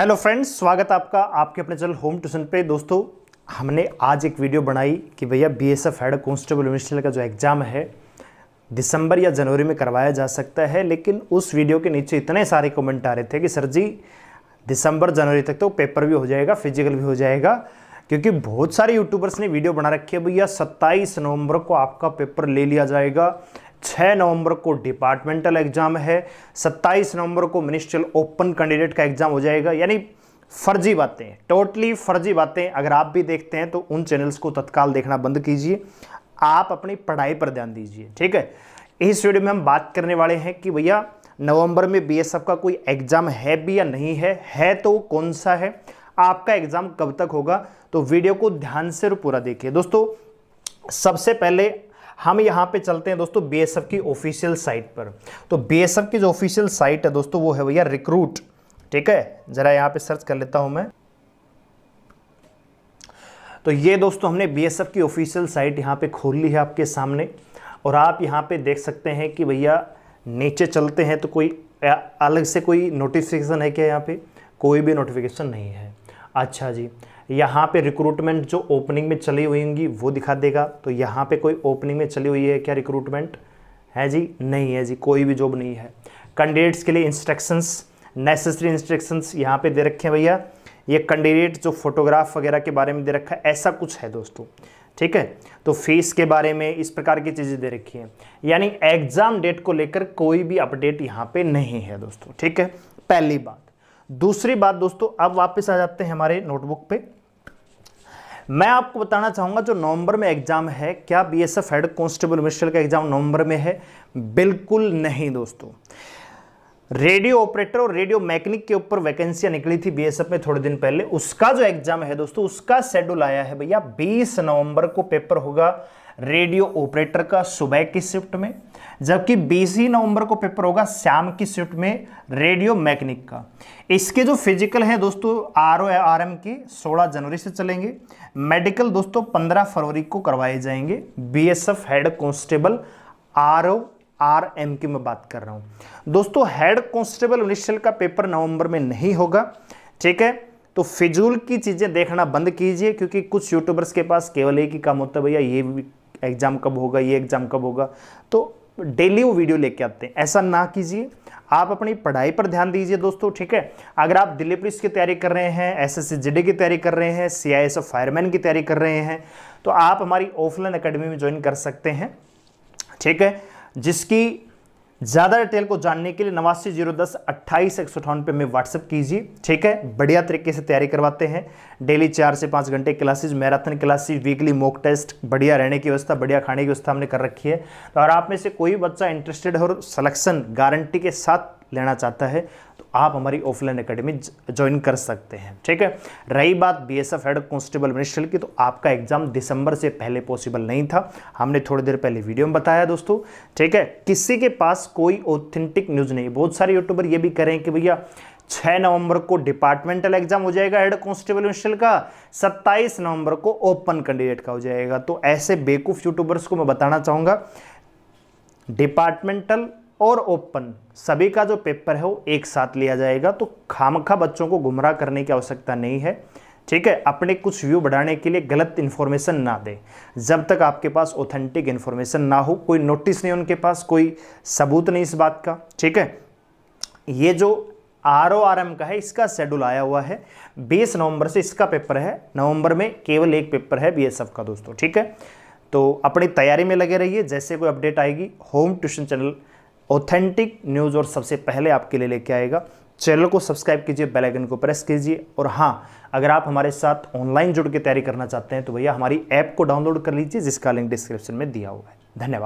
hello friends स्वागत आपका आपके अपने चैनल होम ट्यूशन पे दोस्तों हमने आज एक वीडियो बनाई कि भैया बीएसएफ हेड कांस्टेबल यूनिवर्सिटी का जो एग्ज़ाम है दिसंबर या जनवरी में करवाया जा सकता है लेकिन उस वीडियो के नीचे इतने सारे कमेंट आ रहे थे कि सर जी दिसंबर जनवरी तक तो पेपर भी हो जाएगा फिजिकल भी हो जाएगा क्योंकि बहुत सारे यूट्यूबर्स ने वीडियो बना रखी है भैया सत्ताईस नवंबर को आपका पेपर ले लिया जाएगा छः नवंबर को डिपार्टमेंटल एग्जाम है सत्ताईस नवंबर को मिनिस्ट्रियल ओपन कैंडिडेट का एग्जाम हो जाएगा यानी फर्जी बातें टोटली फर्जी बातें अगर आप भी देखते हैं तो उन चैनल्स को तत्काल देखना बंद कीजिए आप अपनी पढ़ाई पर ध्यान दीजिए ठीक है इस वीडियो में हम बात करने वाले हैं कि भैया नवंबर में बीएसएफ का कोई एग्ज़ाम है भी या नहीं है है तो कौन सा है आपका एग्ज़ाम कब तक होगा तो वीडियो को ध्यान से पूरा देखिए दोस्तों सबसे पहले हम यहाँ पे चलते हैं दोस्तों बी की ऑफिशियल साइट पर तो बी की जो ऑफिशियल साइट है दोस्तों वो है भैया रिक्रूट ठीक है ज़रा यहाँ पे सर्च कर लेता हूँ मैं तो ये दोस्तों हमने बी की ऑफिशियल साइट यहाँ पे खोल ली है आपके सामने और आप यहाँ पे देख सकते हैं कि भैया नीचे चलते हैं तो कोई अलग से कोई नोटिफिकेशन है क्या यहाँ पे कोई भी नोटिफिकेशन नहीं है अच्छा जी यहाँ पे रिक्रूटमेंट जो ओपनिंग में चली हुई होंगी वो दिखा देगा तो यहाँ पे कोई ओपनिंग में चली हुई है क्या रिक्रूटमेंट है जी नहीं है जी कोई भी जॉब नहीं है कैंडिडेट्स के लिए इंस्ट्रक्शंस नेसेसरी इंस्ट्रक्शंस यहाँ पे दे रखे हैं भैया ये कैंडिडेट जो फोटोग्राफ वगैरह के बारे में दे रखा है ऐसा कुछ है दोस्तों ठीक है तो फीस के बारे में इस प्रकार की चीज़ें दे रखी हैं यानी एग्ज़ाम डेट को लेकर कोई भी अपडेट यहाँ पर नहीं है दोस्तों ठीक है पहली बात दूसरी बात दोस्तों अब वापस आ जाते हैं हमारे नोटबुक पे मैं आपको बताना चाहूंगा जो नवंबर में एग्ज़ाम है क्या B S F head constable minister का एग्ज़ाम नवंबर में है बिल्कुल नहीं दोस्तों रेडियो ऑपरेटर और रेडियो मैकेनिक के ऊपर वैकेंसियां निकली थी बीएसएफ में थोड़े दिन पहले उसका जो एग्जाम है दोस्तों उसका शेड्यूल आया है भैया 20 नवंबर को पेपर होगा रेडियो ऑपरेटर का सुबह की शिफ्ट में जबकि बीस ही नवंबर को पेपर होगा श्याम की शिफ्ट में रेडियो मैकेनिक का इसके जो फिजिकल हैं दोस्तों आर ओ आर एम के सोलह जनवरी से चलेंगे मेडिकल दोस्तों पंद्रह फरवरी को करवाए जाएंगे B S F head constable R O R M की मैं बात कर रहा हूँ दोस्तों हेड कॉन्स्टेबल इनिशियल का पेपर नवंबर में नहीं होगा ठीक है तो फिजूल की चीज़ें देखना बंद कीजिए क्योंकि कुछ यूट्यूबर्स के पास केवल एक ही काम होता है भैया ये एग्ज़ाम कब होगा ये एग्ज़ाम कब होगा तो डेली वो वीडियो लेके आते हैं ऐसा ना कीजिए आप अपनी पढ़ाई पर ध्यान दीजिए दोस्तों ठीक है अगर आप दिल्ली पुलिस की तैयारी कर रहे हैं एस एस की तैयारी कर रहे हैं सी आई फायरमैन की तैयारी कर रहे हैं तो आप हमारी ऑफलाइन अकेडमी में ज्वाइन कर सकते हैं ठीक है जिसकी ज़्यादा डिटेल को जानने के लिए नवासी जीरो दस अट्ठाईस एक सौ अठावन पे में व्हाट्सअप कीजिए ठीक है बढ़िया तरीके से तैयारी करवाते हैं डेली चार से पाँच घंटे classes marathon classes weekly mock test बढ़िया रहने की व्यवस्था बढ़िया खाने की व्यवस्था हमने कर रखी है तो और आप में से कोई बच्चा इंटरेस्टेड हो सलेक्शन गारंटी के साथ लेना चाहता है तो आप हमारी ऑफलाइन अकेडमी ज्वाइन कर सकते हैं ठीक है रही बात बीएसएफ हेड कांस्टेबल मिनिस्टर की तो आपका एग्ज़ाम दिसंबर से पहले पॉसिबल नहीं था हमने थोड़ी देर पहले वीडियो में बताया दोस्तों ठीक है किसी के पास कोई ऑथेंटिक न्यूज़ नहीं बहुत सारे यूट्यूबर ये भी करें कि भैया 6 नवंबर को डिपार्टमेंटल एग्जाम हो जाएगा हेड कांस्टेबल मिनिस्ट्रियल का 27 नवंबर को ओपन कैंडिडेट का हो जाएगा तो ऐसे बेकूफ यूट्यूबर्स को मैं बताना चाहूँगा डिपार्टमेंटल और ओपन सभी का जो पेपर है वो एक साथ लिया जाएगा तो खामखा बच्चों को गुमराह करने की आवश्यकता नहीं है ठीक है अपने कुछ व्यू बढ़ाने के लिए गलत इन्फॉर्मेशन ना दें जब तक आपके पास ऑथेंटिक इन्फॉर्मेशन ना हो कोई नोटिस नहीं उनके पास कोई सबूत नहीं इस बात का ठीक है ये जो आर ओ आर एम का है इसका शेड्यूल आया हुआ है बीस नवंबर से इसका पेपर है नवंबर में केवल एक पेपर है बी एस एफ का दोस्तों ठीक है तो अपनी तैयारी में लगे रहिए जैसे कोई अपडेट आएगी home tuition channel authentic news और सबसे पहले आपके लिए लेके आएगा चैनल को सब्सक्राइब कीजिए बेल आइकन को प्रेस कीजिए और हाँ अगर आप हमारे साथ ऑनलाइन जुड़ के तैयारी करना चाहते हैं तो भैया हमारी ऐप को डाउनलोड कर लीजिए जिसका लिंक डिस्क्रिप्शन में दिया हुआ है धन्यवाद